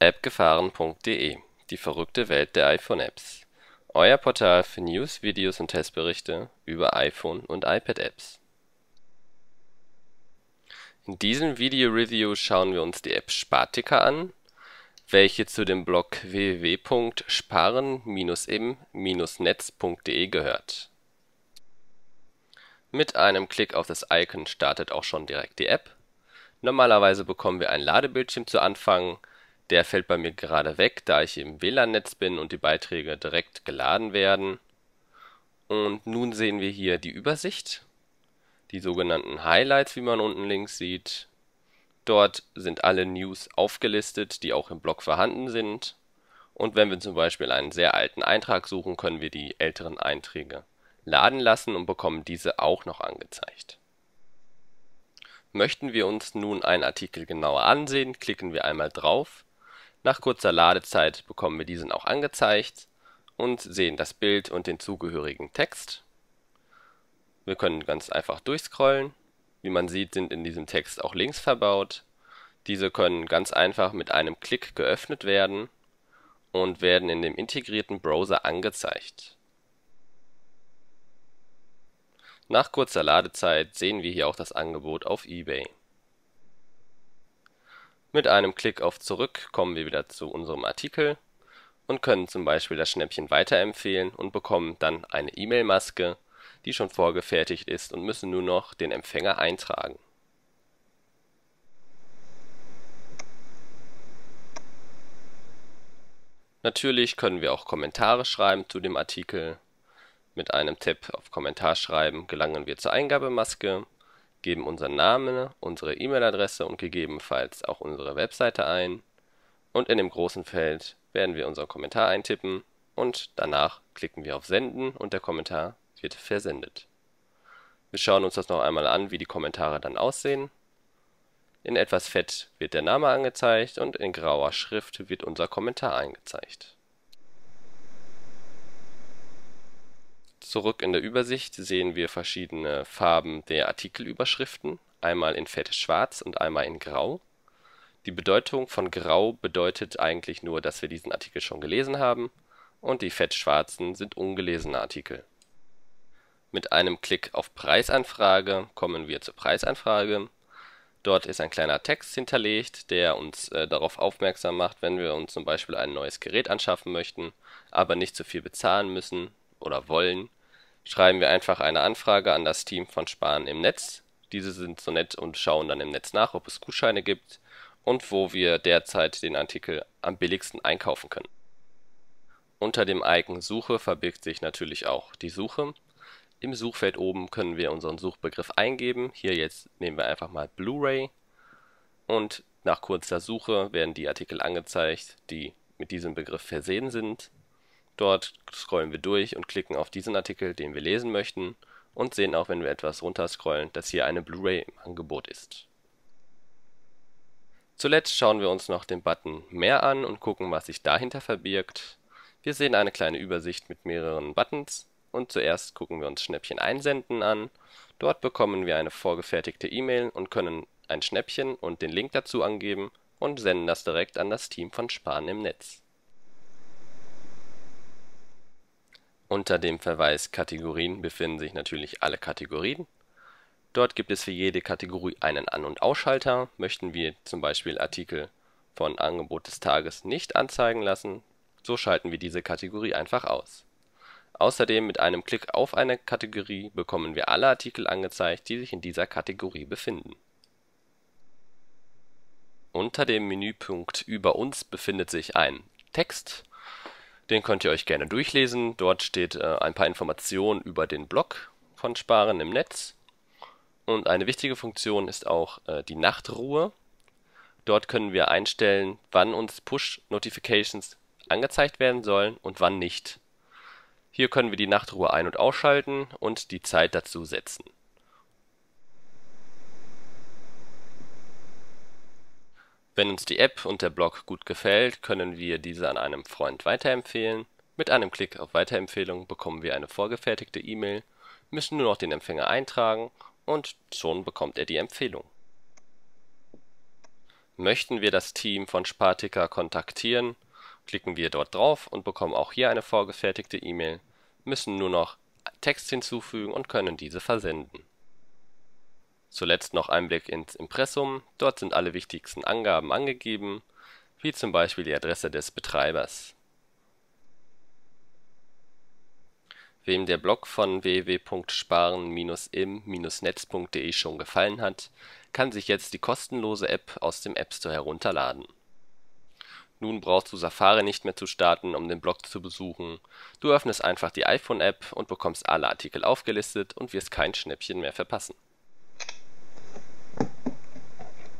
appgefahren.de – Die verrückte Welt der iPhone-Apps Euer Portal für News, Videos und Testberichte über iPhone und iPad-Apps. In diesem Video-Review schauen wir uns die App Spatika an, welche zu dem Blog www.sparen-im-netz.de gehört. Mit einem Klick auf das Icon startet auch schon direkt die App. Normalerweise bekommen wir ein Ladebildschirm zu Anfang der fällt bei mir gerade weg, da ich im WLAN-Netz bin und die Beiträge direkt geladen werden. Und nun sehen wir hier die Übersicht, die sogenannten Highlights, wie man unten links sieht. Dort sind alle News aufgelistet, die auch im Blog vorhanden sind. Und wenn wir zum Beispiel einen sehr alten Eintrag suchen, können wir die älteren Einträge laden lassen und bekommen diese auch noch angezeigt. Möchten wir uns nun einen Artikel genauer ansehen, klicken wir einmal drauf nach kurzer Ladezeit bekommen wir diesen auch angezeigt und sehen das Bild und den zugehörigen Text. Wir können ganz einfach durchscrollen. Wie man sieht, sind in diesem Text auch Links verbaut. Diese können ganz einfach mit einem Klick geöffnet werden und werden in dem integrierten Browser angezeigt. Nach kurzer Ladezeit sehen wir hier auch das Angebot auf eBay mit einem Klick auf Zurück kommen wir wieder zu unserem Artikel und können zum Beispiel das Schnäppchen weiterempfehlen und bekommen dann eine E-Mail-Maske, die schon vorgefertigt ist und müssen nur noch den Empfänger eintragen Natürlich können wir auch Kommentare schreiben zu dem Artikel. Mit einem Tab auf Kommentar schreiben gelangen wir zur Eingabemaske, geben unseren Namen, unsere E-Mail-Adresse und gegebenenfalls auch unsere Webseite ein und in dem großen Feld werden wir unseren Kommentar eintippen und danach klicken wir auf Senden und der Kommentar wird versendet. Wir schauen uns das noch einmal an, wie die Kommentare dann aussehen. In etwas Fett wird der Name angezeigt und in grauer Schrift wird unser Kommentar eingezeigt. Zurück in der Übersicht sehen wir verschiedene Farben der Artikelüberschriften, einmal in Fett-Schwarz und einmal in Grau. Die Bedeutung von Grau bedeutet eigentlich nur, dass wir diesen Artikel schon gelesen haben, und die Fett-Schwarzen sind ungelesene Artikel. Mit einem Klick auf Preisanfrage kommen wir zur Preisanfrage. Dort ist ein kleiner Text hinterlegt, der uns äh, darauf aufmerksam macht, wenn wir uns zum Beispiel ein neues Gerät anschaffen möchten, aber nicht zu viel bezahlen müssen oder wollen, schreiben wir einfach eine Anfrage an das Team von Sparen im Netz. Diese sind so nett und schauen dann im Netz nach, ob es Gutscheine gibt und wo wir derzeit den Artikel am billigsten einkaufen können. Unter dem Icon Suche verbirgt sich natürlich auch die Suche. Im Suchfeld oben können wir unseren Suchbegriff eingeben. Hier jetzt nehmen wir einfach mal Blu-ray und nach kurzer Suche werden die Artikel angezeigt, die mit diesem Begriff versehen sind. Dort scrollen wir durch und klicken auf diesen Artikel, den wir lesen möchten, und sehen auch, wenn wir etwas runterscrollen, dass hier eine Blu-ray im Angebot ist. Zuletzt schauen wir uns noch den Button Mehr an und gucken, was sich dahinter verbirgt. Wir sehen eine kleine Übersicht mit mehreren Buttons und zuerst gucken wir uns Schnäppchen einsenden an. Dort bekommen wir eine vorgefertigte E-Mail und können ein Schnäppchen und den Link dazu angeben und senden das direkt an das Team von Spahn im Netz. Unter dem Verweis Kategorien befinden sich natürlich alle Kategorien. Dort gibt es für jede Kategorie einen An und Ausschalter. Möchten wir zum Beispiel Artikel von Angebot des Tages nicht anzeigen lassen, so schalten wir diese Kategorie einfach aus. Außerdem mit einem Klick auf eine Kategorie bekommen wir alle Artikel angezeigt, die sich in dieser Kategorie befinden. Unter dem Menüpunkt Über uns befindet sich ein Text den könnt ihr euch gerne durchlesen. Dort steht äh, ein paar Informationen über den Blog von Sparen im Netz. Und eine wichtige Funktion ist auch äh, die Nachtruhe. Dort können wir einstellen, wann uns Push-Notifications angezeigt werden sollen und wann nicht. Hier können wir die Nachtruhe ein- und ausschalten und die Zeit dazu setzen. Wenn uns die App und der Blog gut gefällt, können wir diese an einem Freund weiterempfehlen. Mit einem Klick auf Weiterempfehlung bekommen wir eine vorgefertigte E-Mail, müssen nur noch den Empfänger eintragen und schon bekommt er die Empfehlung. Möchten wir das Team von Spartica kontaktieren, klicken wir dort drauf und bekommen auch hier eine vorgefertigte E-Mail, müssen nur noch Text hinzufügen und können diese versenden Zuletzt noch ein Blick ins Impressum, dort sind alle wichtigsten Angaben angegeben, wie zum Beispiel die Adresse des Betreibers. Wem der Blog von www.sparen-im-netz.de schon gefallen hat, kann sich jetzt die kostenlose App aus dem App Store herunterladen. Nun brauchst du Safari nicht mehr zu starten, um den Blog zu besuchen. Du öffnest einfach die iPhone-App und bekommst alle Artikel aufgelistet und wirst kein Schnäppchen mehr verpassen.